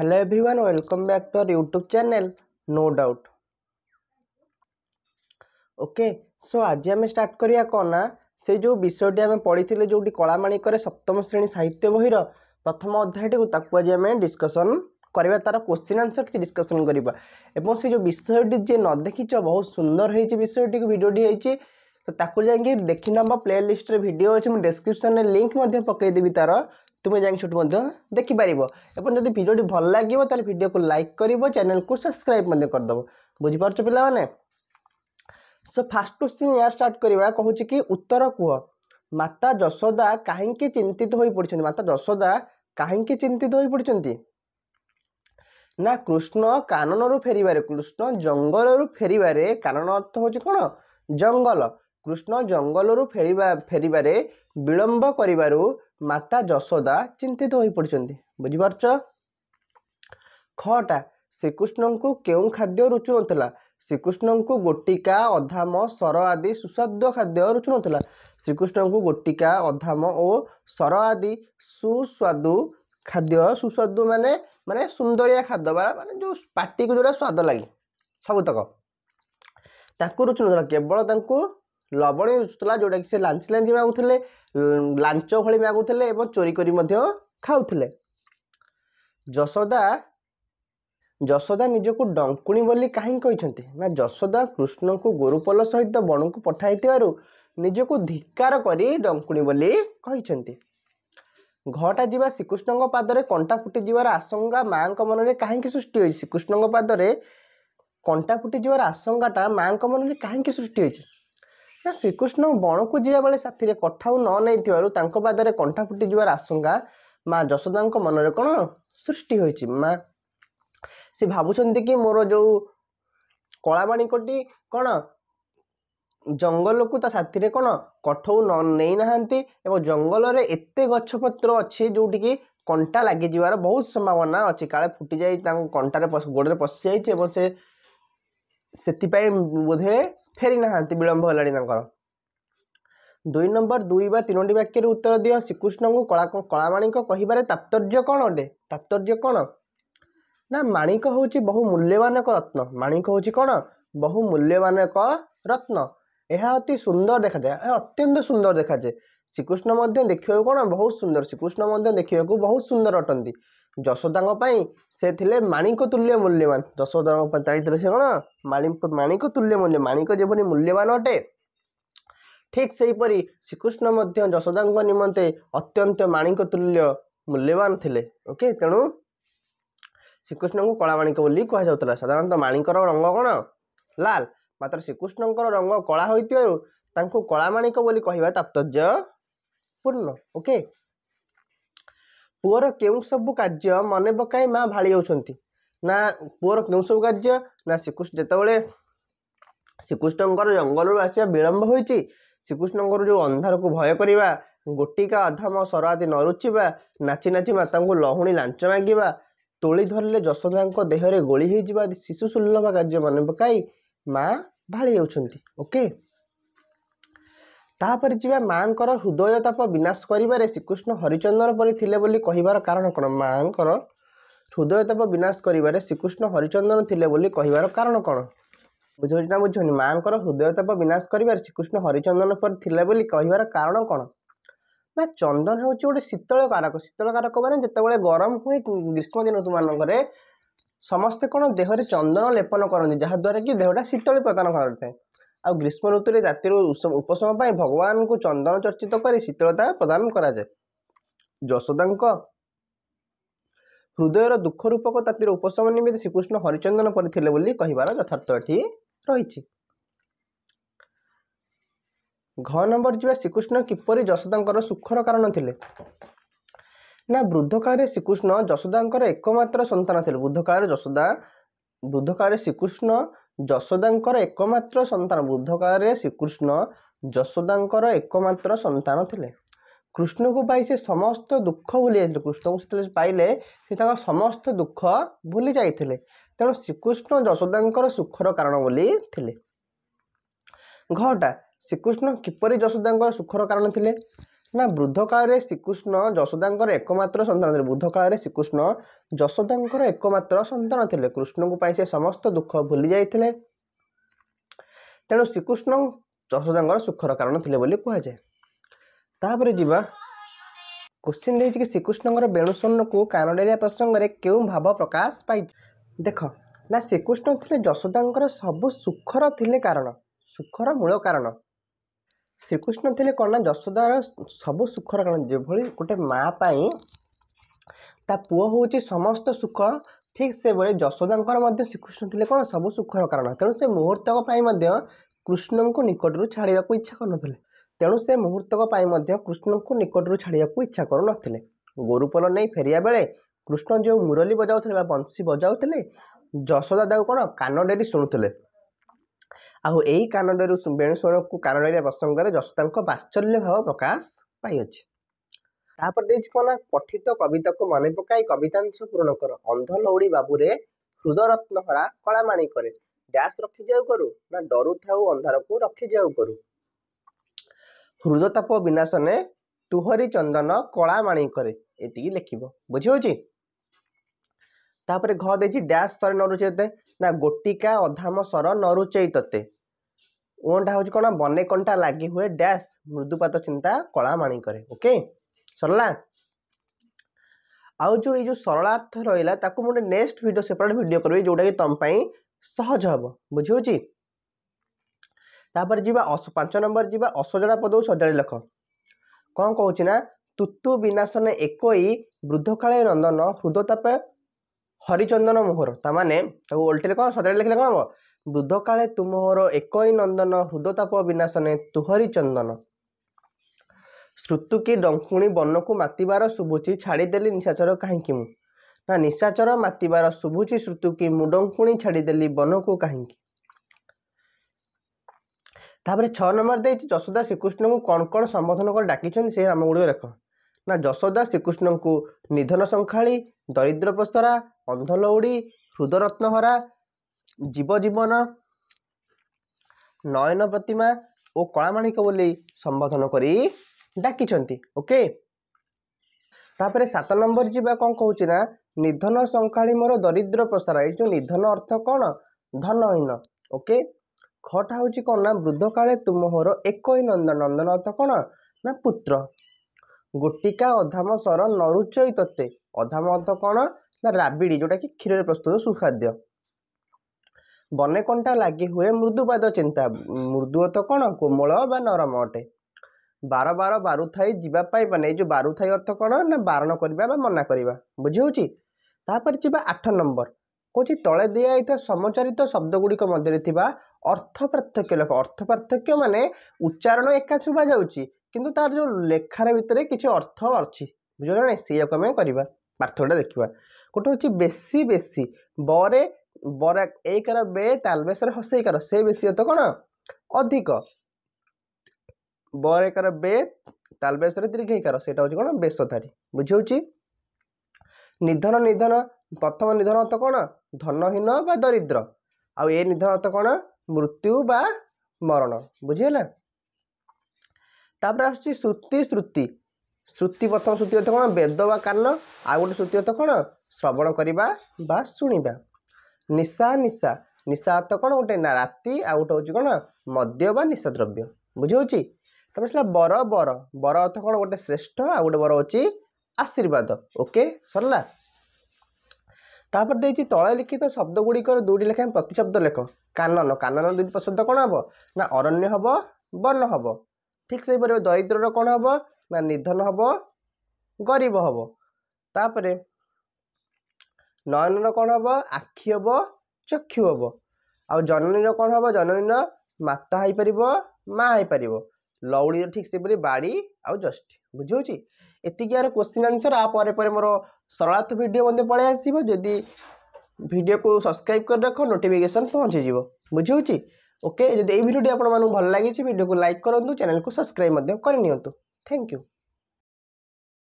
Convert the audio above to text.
hello everyone welcome back to our YouTube channel no doubt okay so আজ আমি start করিয়া কଣ ନା সেই ଯେଉଁ ବିଷୟଟି ଆମେ ପଢ଼ିଥିଲେ ଯେଉଁଠି କଳାମାଣିକରେ ସପ୍ତମ ଶ୍ରେଣୀ ସାହିତ୍ୟ ବହିର ପ୍ରଥମ ଅଧ୍ୟାୟଟିକୁ ତାକୁ ଆଜି ଆମେ ଡିସ୍କସନ୍ କରିବା ତାର କୋଶ୍ଚିନ୍ ଆନ୍ସର୍ କିଛି ଡିସ୍କସନ୍ କରିବା ଏବଂ ସେ ଯେଉଁ ବିଷୟଟି ଯିଏ ନ ଦେଖିଛ ବହୁତ ସୁନ୍ଦର ହେଇଛି ବିଷୟଟିକୁ ଭିଡ଼ିଓଟି ହେଇଛି ତ ତାକୁ ଯାଇକି ଦେଖିନେବ ପ୍ଲେ ଲିଷ୍ଟରେ ଭିଡ଼ିଓ ଅଛି ମୁଁ ଡେସ୍କ୍ରିପ୍ସନ୍ରେ ଲିଙ୍କ୍ ମଧ୍ୟ ପକାଇଦେବି ତାର তুমি যাই সেটি দেখিপার এবং যদি ভিডিওটি ভাল লাগবে তাহলে ভিডিওকে লাইক করব চ্যানেলকে সবসক্রাইব করদেব বুঝিপারছ পিলা মানে so first question year start করা কুচি কি উত্তর কুহ মাতা যশোদা কাহিকি চিন্তিত হয়ে পড়ছেন মাতা যশোদা কাহিকি চিন্তিত হয়ে পড়ছেন না কৃষ্ণ কাননরু ফেরিবারে কৃষ্ণ জঙ্গলরু ফেরিবারে কানন অর্থ হচ্ছে কোণ জঙ্গল କୃଷ୍ଣ ଜଙ୍ଗଲରୁ ଫେରିବାରେ ବିଳମ୍ବ କରିବାରୁ ମାତା ଯଶୋଦା ଚିନ୍ତିତ ହୋଇପଡ଼ିଛନ୍ତି ବୁଝିପାରୁଛ ଖଟା ଶ୍ରୀକୃଷ୍ଣଙ୍କୁ କେଉଁ ଖାଦ୍ୟ ରୁଚୁନଥିଲା ଶ୍ରୀକୃଷ୍ଣଙ୍କୁ ଗୋଟିକା ଅଧାମ ସର ଆଦି ସୁସ୍ୱାଦୁ ଖାଦ୍ୟ ରୁଚୁନଥିଲା ଶ୍ରୀକୃଷ୍ଣଙ୍କୁ ଗୋଟିକା ଅଧାମ ଓ ସର ଆଦି ସୁସ୍ୱାଦୁ ଖାଦ୍ୟ ସୁସ୍ୱାଦୁ ମାନେ ମାନେ ସୁନ୍ଦରିଆ ଖାଦ୍ୟ ବା ମାନେ ଯେଉଁ ପାଟିକୁ ଯେଉଁଟା ସ୍ୱାଦ ଲାଗେ ସବୁତକ ତାକୁ ରୁଚୁନଥିଲା କେବଳ ତାଙ୍କୁ ଲବଣୀ ଥିଲା ଯେଉଁଟାକି ସେ ଲାଞ୍ଚି ଲାଞ୍ଚି ମାଗୁଥିଲେ ଲାଞ୍ଚ ଭଳି ମାଗୁଥିଲେ ଏବଂ ଚୋରି କରି ମଧ୍ୟ ଖାଉଥିଲେ ଯଶୋଦା ଯଶୋଦା ନିଜକୁ ଡଙ୍କୁଣୀ ବୋଲି କାହିଁକି କହିଛନ୍ତି ନା ଯଶୋଦା କୃଷ୍ଣଙ୍କୁ ଗୋରୁପଲ ସହିତ ବଣକୁ ପଠାଇଥିବାରୁ ନିଜକୁ ଧିକ୍କାର କରି ଡଙ୍କୁଣୀ ବୋଲି କହିଛନ୍ତି ଘଟା ଯିବା ଶ୍ରୀକୃଷ୍ଣଙ୍କ ପାଦରେ କଣ୍ଟା ଫୁଟିଯିବାର ଆଶଙ୍କା ମାଆଙ୍କ ମନରେ କାହିଁକି ସୃଷ୍ଟି ହୋଇଛି ଶ୍ରୀକୃଷ୍ଣଙ୍କ ପାଦରେ କଣ୍ଟା ଫୁଟିଯିବାର ଆଶଙ୍କାଟା ମାଆଙ୍କ ମନରେ କାହିଁକି ସୃଷ୍ଟି ହୋଇଛି ନା ଶ୍ରୀକୃଷ୍ଣ ବଣକୁ ବେଳେ ସାଥିରେ କଠାଉ ନ ନେଇଥିବାରୁ ତାଙ୍କ ପାଦରେ କଣ୍ଠା ଫୁଟିଯିବାର ଆଶଙ୍କା ମା ଯଶୋଦାଙ୍କ ମନରେ କ'ଣ ସୃଷ୍ଟି ହୋଇଛି ମା ସେ ଭାବୁଛନ୍ତି କି ମୋର ଯେଉଁ କଳାମାଣିକଟି କ'ଣ ଜଙ୍ଗଲକୁ ତା ସାଥିରେ କ'ଣ କଠଉ ନ ନେଇ ନାହାନ୍ତି ଏବଂ ଜଙ୍ଗଲରେ ଏତେ ଗଛପତ୍ର ଅଛି ଯେଉଁଠିକି କଣ୍ଟା ଲାଗିଯିବାର ବହୁତ ସମ୍ଭାବନା ଅଛି କାଳେ ଫୁଟି ଯାଇ ତାଙ୍କ କଣ୍ଟାରେ ଗୋଡ଼ରେ ପଶିଯାଇଛି ଏବଂ ସେ ସେଥିପାଇଁ ବୋଧେ ଫେରି ନାହାନ୍ତି ବିଳମ୍ବ ହେଲାଣି ତାଙ୍କର ଦୁଇ ନମ୍ବର ଦୁଇ ବା ତିନୋଟି ବାକ୍ୟରେ ଉତ୍ତର ଦିଅ ଶ୍ରୀକୃଷ୍ଣଙ୍କୁ କଳା କଳାମାଣିକ କହିବାରେ ତାତ୍ପର୍ଯ୍ୟ କ'ଣ ଅଟେ ତାତ୍ପର୍ଯ୍ୟ କ'ଣ ନା ମାଣିକ ହେଉଛି ବହୁ ମୂଲ୍ୟବାନ ଏକ ରତ୍ନ ମାଣିକ ହେଉଛି କ'ଣ ବହୁ ମୂଲ୍ୟବାନ ଏକ ରତ୍ନ ଏହା ଅତି ସୁନ୍ଦର ଦେଖାଯାଏ ଏହା ଅତ୍ୟନ୍ତ ସୁନ୍ଦର ଦେଖାଯାଏ ଶ୍ରୀକୃଷ୍ଣ ମଧ୍ୟ ଦେଖିବାକୁ କ'ଣ ବହୁତ ସୁନ୍ଦର ଶ୍ରୀକୃଷ୍ଣ ମଧ୍ୟ ଦେଖିବାକୁ ବହୁତ ସୁନ୍ଦର ଅଟନ୍ତି ଯଶୋଦାଙ୍କ ପାଇଁ ସେ ଥିଲେ ମାଣିକ ତୁଲ୍ୟ ମୂଲ୍ୟବାନ ଯଶୋଦାଙ୍କ ପାଇଁ ଚାହିଁଥିଲେ ସେ କ'ଣ ମାଣିକ ମାଣିକ ତୁଲ୍ୟ ମୂଲ୍ୟ ମାଣିକ ଯେପରି ମୂଲ୍ୟବାନ ଅଟେ ଠିକ ସେହିପରି ଶ୍ରୀକୃଷ୍ଣ ମଧ୍ୟ ଯଶୋଦାଙ୍କ ନିମନ୍ତେ ଅତ୍ୟନ୍ତ ମାଣିକ ତୁଲ୍ୟ ମୂଲ୍ୟବାନ ଥିଲେ ଓକେ ତେଣୁ ଶ୍ରୀକୃଷ୍ଣଙ୍କୁ କଳା ମାଣିକ ବୋଲି କୁହାଯାଉଥିଲା ସାଧାରଣତଃ ମାଣିକର ରଙ୍ଗ କ'ଣ ଲାଲ ମାତ୍ର ଶ୍ରୀକୃଷ୍ଣଙ୍କର ରଙ୍ଗ କଳା ହୋଇଥିବାରୁ ତାଙ୍କୁ କଳା ମାଣିକ ବୋଲି କହିବା ତାତ୍ପର୍ଯ୍ୟ ପୂର୍ଣ୍ଣ ଓକେ ପୁଅର କେଉଁ ସବୁ କାର୍ଯ୍ୟ ମନେ ପକାଇ ମା ଭାଳି ଯାଉଛନ୍ତି ନା ପୁଅର କେଉଁ ସବୁ କାର୍ଯ୍ୟ ନା ଶ୍ରୀକୃଷ୍ଣ ଯେତେବେଳେ ଶ୍ରୀକୃଷ୍ଣଙ୍କର ଜଙ୍ଗଲରୁ ଆସିବା ବିଳମ୍ବ ହୋଇଛି ଶ୍ରୀକୃଷ୍ଣଙ୍କର ଯେଉଁ ଅନ୍ଧାରକୁ ଭୟ କରିବା ଗୋଟିକା ଅଧମ ନ ରୁଚିବା ନାଚି ନାଚି ମାତାଙ୍କୁ ଲହୁଣୀ ଲାଞ୍ଚ ମାଗିବା ତୋଳି ଧରିଲେ ଯଶୋଦାଙ୍କ ଦେହରେ ଗୋଳି ହେଇଯିବା ଆଦି ଶିଶୁ ସୁଲଭ କାର୍ଯ୍ୟ ମନେ ପକାଇ ମା ଭାଳି ଯାଉଛନ୍ତି ଓକେ ତାପରେ ଯିବା ମାଆଙ୍କର ହୃଦୟତାପ ବିନାଶ କରିବାରେ ଶ୍ରୀକୃଷ୍ଣ ହରିଚନ୍ଦନ ପରି ଥିଲେ ବୋଲି କହିବାର କାରଣ କ'ଣ ମାଆଙ୍କର ହୃଦୟତାପ ବିନାଶ କରିବାରେ ଶ୍ରୀକୃଷ୍ଣ ହରିଚନ୍ଦନ ଥିଲେ ବୋଲି କହିବାର କାରଣ କ'ଣ ବୁଝୁଛି ନା ବୁଝୁନି ମାଆଙ୍କର ହୃଦୟତାପ ବିନାଶ କରିବାରେ ଶ୍ରୀକୃଷ୍ଣ ହରିଚନ୍ଦନ ପରି ଥିଲେ ବୋଲି କହିବାର କାରଣ କ'ଣ ନା ଚନ୍ଦନ ହେଉଛି ଗୋଟେ ଶୀତଳ କାରକ ଶୀତଳ କାରକ ମାନେ ଯେତେବେଳେ ଗରମ ହୁଏ ଗ୍ରୀଷ୍ମ ଦିନ ଋତୁମାନଙ୍କରେ ସମସ୍ତେ କ'ଣ ଦେହରେ ଚନ୍ଦନ ଲେପନ କରନ୍ତି ଯାହାଦ୍ୱାରା କି ଦେହଟା ଶୀତଳ ପ୍ରଦାନ କରିଥାଏ ଆଉ ଗ୍ରୀଷ୍ମ ଋତୁରେ ଜାତିର ଉପଶମ ପାଇଁ ଭଗବାନଙ୍କୁ ଚନ୍ଦନ ଚର୍ଚ୍ଚିତ କରି ଶୀତଳତା ପ୍ରଦାନ କରାଯାଏ ଯଶୋଦାଙ୍କ ହୃଦୟର ଦୁଃଖ ରୂପକ ତାତିର ଉପଶମ ନିମିତ୍ତ ଶ୍ରୀକୃଷ୍ଣ ହରିଚନ୍ଦନ କରିଥିଲେ ବୋଲି କହିବାର ଯଥାର୍ଥ ଏଠି ରହିଛି ଘ ନମ୍ବର ଯିବା ଶ୍ରୀକୃଷ୍ଣ କିପରି ଯଶୋଦାଙ୍କର ସୁଖର କାରଣ ଥିଲେ ନା ବୃଦ୍ଧ କାଳରେ ଶ୍ରୀକୃଷ୍ଣ ଯଶୋଦାଙ୍କର ଏକମାତ୍ର ସନ୍ତାନ ଥିଲେ ବୃଦ୍ଧ କାଳରେ ଯଶୋଦା ବୃଦ୍ଧ କାଳରେ ଶ୍ରୀକୃଷ୍ଣ ଯଶୋଦାଙ୍କର ଏକମାତ୍ର ସନ୍ତାନ ବୁଦ୍ଧ କାଳରେ ଶ୍ରୀକୃଷ୍ଣ ଯଶୋଦାଙ୍କର ଏକମାତ୍ର ସନ୍ତାନ ଥିଲେ କୃଷ୍ଣଙ୍କୁ ପାଇ ସେ ସମସ୍ତ ଦୁଃଖ ଭୁଲି ଯାଇଥିଲେ କୃଷ୍ଣଙ୍କୁ ସେତେବେଳେ ପାଇଲେ ସେ ତାଙ୍କ ସମସ୍ତ ଦୁଃଖ ଭୁଲି ଯାଇଥିଲେ ତେଣୁ ଶ୍ରୀକୃଷ୍ଣ ଯଶୋଦାଙ୍କର ସୁଖର କାରଣ ବୋଲି ଥିଲେ ଘଟା ଶ୍ରୀକୃଷ୍ଣ କିପରି ଯଶୋଦାଙ୍କର ସୁଖର କାରଣ ଥିଲେ ନା ବୃଦ୍ଧ କାଳରେ ଶ୍ରୀକୃଷ୍ଣ ଯଶୋଦାଙ୍କର ଏକମାତ୍ର ସନ୍ତାନ ଥିଲେ ବୃଦ୍ଧ କାଳରେ ଶ୍ରୀକୃଷ୍ଣ ଯଶୋଦାଙ୍କର ଏକମାତ୍ର ସନ୍ତାନ ଥିଲେ କୃଷ୍ଣଙ୍କ ପାଇଁ ସେ ସମସ୍ତ ଦୁଃଖ ଭୁଲି ଯାଇଥିଲେ ତେଣୁ ଶ୍ରୀକୃଷ୍ଣ ଯଶୋଦାଙ୍କର ସୁଖର କାରଣ ଥିଲେ ବୋଲି କୁହାଯାଏ ତାପରେ ଯିବା କୋଶ୍ଚିନ୍ ଦେଇଛି କି ଶ୍ରୀକୃଷ୍ଣଙ୍କର ବେଣୁସ୍ୱର୍ଣ୍ଣକୁ କାନଡ଼ିଆ ପ୍ରସଙ୍ଗରେ କେଉଁ ଭାବ ପ୍ରକାଶ ପାଇଛି ଦେଖ ନା ଶ୍ରୀକୃଷ୍ଣ ଥିଲେ ଯଶୋଦାଙ୍କର ସବୁ ସୁଖର ଥିଲେ କାରଣ ସୁଖର ମୂଳ କାରଣ ଶ୍ରୀକୃଷ୍ଣ ଥିଲେ କ'ଣ ନା ଯଶୋଦାର ସବୁ ସୁଖର କାରଣ ଯେଭଳି ଗୋଟେ ମାଆ ପାଇଁ ତା ପୁଅ ହେଉଛି ସମସ୍ତ ସୁଖ ଠିକ୍ ସେଭଳି ଯଶୋଦାଙ୍କର ମଧ୍ୟ ଶ୍ରୀକୃଷ୍ଣ ଥିଲେ କ'ଣ ସବୁ ସୁଖର କାରଣ ତେଣୁ ସେ ମୁହୂର୍ତ୍ତକ ପାଇଁ ମଧ୍ୟ କୃଷ୍ଣଙ୍କୁ ନିକଟରୁ ଛାଡ଼ିବାକୁ ଇଚ୍ଛା କରୁନଥିଲେ ତେଣୁ ସେ ମୁହୂର୍ତ୍ତକ ପାଇଁ ମଧ୍ୟ କୃଷ୍ଣଙ୍କୁ ନିକଟରୁ ଛାଡ଼ିବାକୁ ଇଚ୍ଛା କରୁନଥିଲେ ଗୁରୁପଲ ନେଇ ଫେରିବା ବେଳେ କୃଷ୍ଣ ଯେଉଁ ମୁରଲୀ ବଜାଉଥିଲେ ବା ବଂଶୀ ବଜାଉଥିଲେ ଯଶୋଦା ତାକୁ କ'ଣ କାନ ଡେରି ଶୁଣୁଥିଲେ ଆଉ ଏହି କାନଡ଼ରୁ ବେଣୁଶୁଣକୁ କାନଡ଼ିଆ ପ୍ରସଙ୍ଗରେ ଯଶୋଦାଙ୍କ ବାତ୍ସଲ୍ୟ ଭାବ ପ୍ରକାଶ ପାଇଅଛି ତାପରେ ଦେଇଛି କ'ଣ ପଠିତ କବିତାକୁ ମନେ ପକାଇ କବିତାଂଶ ପୂରଣ କର ଅନ୍ଧ ଲଉଡ଼ି ବାବୁରେ ହୃଦରତ୍ନ ହରା କଳାମାଣି କରେ ଡ୍ୟାସ୍ ରଖିଯାଉ କରୁ ନା ଡରୁଥାଉ ଅନ୍ଧାରକୁ ରଖିଯାଉ କରୁ ହୃଦତାପ ବିନାଶନେ ତୁହରି ଚନ୍ଦନ କଳା ମାଣି କରେ ଏତିକି ଲେଖିବ ବୁଝିହଉଛି ତାପରେ ଘ ଦେଇଛି ଡ୍ୟାସ ଥରେ ନରୁଛି ଏତେ ନା ଗୋଟିକା ଅଧାମ ସର ନରୁଚେଇ ତତେ ଓଣ୍ଟା ହଉଛି କ'ଣ ବନେ କଣ୍ଟା ଲାଗି ହୁଏ ଡ୍ୟାସ୍ ମୃଦୁପାତ ଚିନ୍ତା କଳା ମାଣିକରେ କରେ ଓକେ ସରିଲା ଆଉ ଯେଉଁ ଏଇ ଯେଉଁ ସରଳାର୍ଥ ରହିଲା ତାକୁ ମୁଁ ଗୋଟେ ନେକ୍ସଟ ଭିଡ଼ିଓ ସେପରେଟ ଭିଡ଼ିଓ କରିବି ଯୋଉଟା କି ତମ ପାଇଁ ସହଜ ହବ ବୁଝି ହଉଛି ତାପରେ ଯିବା ପାଞ୍ଚ ନମ୍ବର ଯିବା ଅସଜଡ଼ା ପଦ ସଜାଳି ଲେଖ କ'ଣ କହୁଛି ନା ତୁତୁ ବିନାଶନ ଏକ ବୃଦ୍ଧକାଳୀ ନନ୍ଦନ ହୃଦତାପ ହରିଚନ୍ଦନ ମୋହର ତା ମାନେ ତାକୁ ଓଲ୍ଟିରେ କ'ଣ ସଜାଡ଼ି ଲେଖିଲେ କ'ଣ ହେବ ବୁଦ୍ଧ କାଳେ ତୁମର ଏକଇ ନନ୍ଦନ ହୃଦତାପ ବିନାଶନେ ତୁହରି ଚନ୍ଦନ ଶ୍ରୁତୁକି ଡଙ୍କୁଣୀ ବନକୁ ମାତିବାର ଶୁଭୁଛି ଛାଡ଼ିଦେଲି ନିଶାଚର କାହିଁକି ମୁଁ ନା ନିଶାଚର ମାତିବାର ଶୁଭୁଛି ଶ୍ରୁତୁକି ମୁଁ ଡଙ୍କୁଣୀ ଛାଡ଼ିଦେଲି ବନକୁ କାହିଁକି ତାପରେ ଛଅ ନମ୍ବର ଦେଇଛି ଯଶୋଦା ଶ୍ରୀକୃଷ୍ଣଙ୍କୁ କ'ଣ କ'ଣ ସମ୍ବୋଧନ କରି ଡାକିଛନ୍ତି ସେ ରାମ ଗୁଡ଼ିକ ରେଖ ନା ଯଶୋଦା ଶ୍ରୀକୃଷ୍ଣଙ୍କୁ ନିଧନ ଶଙ୍ଖାଳି ଦରିଦ୍ର ପ୍ରସରା ଅନ୍ଧ ପସରା ଅନ୍ଧଲଉଡ଼ି ଜୀବ ଜୀବନ ନୟନ ପ୍ରତିମା ଓ କଳାମାଣିକ ବୋଲି ସମ୍ବୋଧନ କରି ଡାକିଛନ୍ତି ଓକେ ତାପରେ ସାତ ନମ୍ବର ଯିବା କ'ଣ କହୁଛି ନା ନିଧନ ଶଙ୍ଖାଳି ମୋର ଦରିଦ୍ର ପ୍ରସାର ଏଇ ଯୋଉ ନିଧନ ଅର୍ଥ କ'ଣ ଧନହୀନ ଓକେ ଖଟା ହଉଛି କ'ଣ ନା ବୃଦ୍ଧ କାଳେ ତୁମର ଏକ ହିଁ ନନ୍ଦ ନନ୍ଦନ ଅର୍ଥ କ'ଣ ନା ପୁତ୍ର ଗୋଟିକା ଅଧାମ ସର ନରୁଚଇ ତତେ ଅଧାମ ଅର୍ଥ କ'ଣ ନା ରାବିଡ଼ି ଯେଉଁଟାକି କ୍ଷୀରରେ ପ୍ରସ୍ତୁତ ସୁଖାଦ୍ୟ ବନେ କଣ୍ଟା ଲାଗି ହୁଏ ମୃଦୁବାଦ ଚିନ୍ତା ମୃଦୁ ଅର୍ଥ କ'ଣ କୋମଳ ବା ନରମ ଅଟେ ବାର ବାର ବାରୁଥାଇ ଯିବା ପାଇଁ ମାନେ ଏଇ ଯେଉଁ ବାରୁଥାଇ ଅର୍ଥ କ'ଣ ନା ବାରଣ କରିବା ବା ମନା କରିବା ବୁଝି ହେଉଛି ତାପରେ ଯିବା ଆଠ ନମ୍ବର କହୁଛି ତଳେ ଦିଆଯାଇଥିବା ସମଚାରିତ ଶବ୍ଦଗୁଡ଼ିକ ମଧ୍ୟରେ ଥିବା ଅର୍ଥ ପାର୍ଥକ୍ୟ ଲେଖ ଅର୍ଥ ପାର୍ଥକ୍ୟ ମାନେ ଉଚ୍ଚାରଣ ଏକା ଶୁଭା ଯାଉଛି କିନ୍ତୁ ତା'ର ଯେଉଁ ଲେଖାର ଭିତରେ କିଛି ଅର୍ଥ ଅଛି ବୁଝିପାରିଲେ ନା ସେଇଆକୁ ଆମେ କରିବା ପାର୍ଥକ୍ୟଟା ଦେଖିବା ଗୋଟେ ହେଉଛି ବେଶୀ ବେଶୀ ବରେ ବରା ଏଇକାର ବେ ତାଲବେଶରେ ହସେଇକାର ସେ ବେଶୀ ଅର୍ଥ କ'ଣ ଅଧିକ ବରେ ଏକାର ବେ ତାଲବେଶରେ ଦୀର୍ଘେଇକାର ସେଇଟା ହେଉଛି କ'ଣ ବେଶଧାରୀ ବୁଝିହେଉଛି ନିଧନ ନିଧନ ପ୍ରଥମ ନିଧନ ଅର୍ଥ କ'ଣ ଧନହୀନ ବା ଦରିଦ୍ର ଆଉ ଏ ନିଧନ ଅର୍ଥ କ'ଣ ମୃତ୍ୟୁ ବା ମରଣ ବୁଝିହେଲା তাপরে আসুଛି শ্ରୁତି ଶ୍ରୁତି শ্ରୁতি প্রথম শ্ରୁতি অর্থ କ'ଣ ବେଦ ବା କାନ ଆଉ ଗୋଟେ ଶ୍ରୁତି ଅର୍ଥ କ'ଣ ଶ୍ରବଣ କରିବା ବା ଶୁଣିବା ନିଶା ନିଶା ନିଶା ଅର୍ଥ କ'ଣ ଗୋଟେ ନା ରାତି ଆଉ ଗୋଟେ ହେଉଛି କ'ଣ ମଦ୍ୟ ବା ନିଶା ଦ୍ରବ୍ୟ ବୁଝିହେଉଛି ତାପରେ ଆସିଲା ବର ବର ବର ଅର୍ଥ କ'ଣ ଗୋଟେ ଶ୍ରେଷ୍ଠ ଆଉ ଗୋଟେ ବର ହେଉଛି ଆଶୀର୍ବାଦ ଓକେ ସରିଲା ତାପରେ ଦେଇଛି ତଳେ ଲିଖିତ ଶବ୍ଦ ଗୁଡ଼ିକର ଦୁଇଟି ଲେଖାଏଁ ପ୍ରତିଶବ୍ଦ ଲେଖ କାନନ କାନନ ଦୁଇଟି ଶବ୍ଦ କ'ଣ ହେବ ନା ଅରଣ୍ୟ ହେବ ବନ ହେବ ঠিক ସେହିପରି ଦରିଦ୍ରର କ'ଣ ହେବ ନା ନିଧନ ହେବ ଗରିବ ହେବ ତାପରେ ନୟନର କ'ଣ ହେବ ଆଖି ହେବ ଚକ୍ଷୁ ହେବ ଆଉ ଜନନୀର କ'ଣ ହେବ ଜନନୀର ମାତା ହେଇପାରିବ ମା ହେଇପାରିବ ଲଉଳିର ଠିକ୍ ସେହିପରି ବାଡ଼ି ଆଉ ଜଷ୍ଟି ବୁଝିହେଉଛି ଏତିକି ଏହାର କୋଶ୍ଚିନ୍ ଆନ୍ସର୍ ଆ ପରେ ପରେ ମୋର ସରଳାର୍ଥ ଭିଡ଼ିଓ ମଧ୍ୟ ପଳାଇ ଆସିବ ଯଦି ଭିଡ଼ିଓକୁ ସବସ୍କ୍ରାଇବ୍ କରି ରଖ ନୋଟିଫିକେସନ୍ ପହଞ୍ଚିଯିବ ବୁଝିହେଉଛି ଓକେ ଯଦି ଏଇ ଭିଡ଼ିଓଟି ଆପଣମାନଙ୍କୁ ଭଲ ଲାଗିଛି ଭିଡ଼ିଓକୁ ଲାଇକ୍ କରନ୍ତୁ ଚ୍ୟାନେଲକୁ ସବସ୍କ୍ରାଇବ୍ ମଧ୍ୟ କରିନିଅନ୍ତୁ ଥ୍ୟାଙ୍କ ୟୁ